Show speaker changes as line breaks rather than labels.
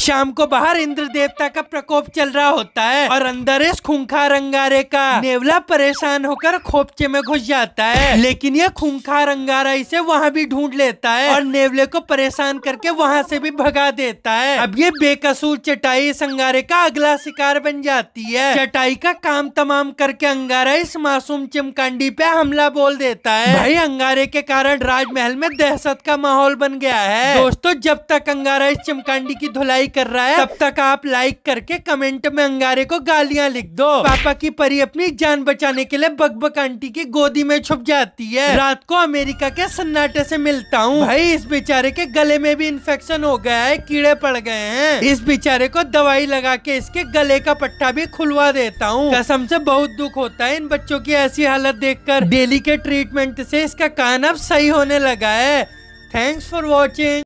शाम को बाहर इंद्र देवता का प्रकोप चल रहा होता है और अंदर इस खुंखा रंगारे का नेवला परेशान होकर खोपचे में घुस जाता है लेकिन ये खुंखा रंगारा इसे वहाँ भी ढूंढ लेता है और नेवले को परेशान करके वहाँ से भी भगा देता है अब ये बेकसूर चटाई इस अंगारे का अगला शिकार बन जाती है चटाई का काम तमाम करके अंगारा इस मासूम चिमकांडी पे हमला बोल देता है भाई अंगारे के कारण राजमहल में दहशत का माहौल बन गया है दोस्तों जब तक अंगारा इस चिमकांडी की धुलाई सप्लाई कर रहा है तब तक आप लाइक करके कमेंट में अंगारे को गालियाँ लिख दो पापा की परी अपनी जान बचाने के लिए बकबक आंटी की गोदी में छुप जाती है रात को अमेरिका के सन्नाटे से मिलता हूँ भाई इस बेचारे के गले में भी इन्फेक्शन हो गया है कीड़े पड़ गए हैं इस बेचारे को दवाई लगा के इसके गले का पट्टा भी खुलवा देता हूँ कसम से बहुत दुख होता है इन बच्चों की ऐसी हालत कर डेली के ट्रीटमेंट से इसका कान अब सही होने लगा है थैंक्स फॉर वॉचिंग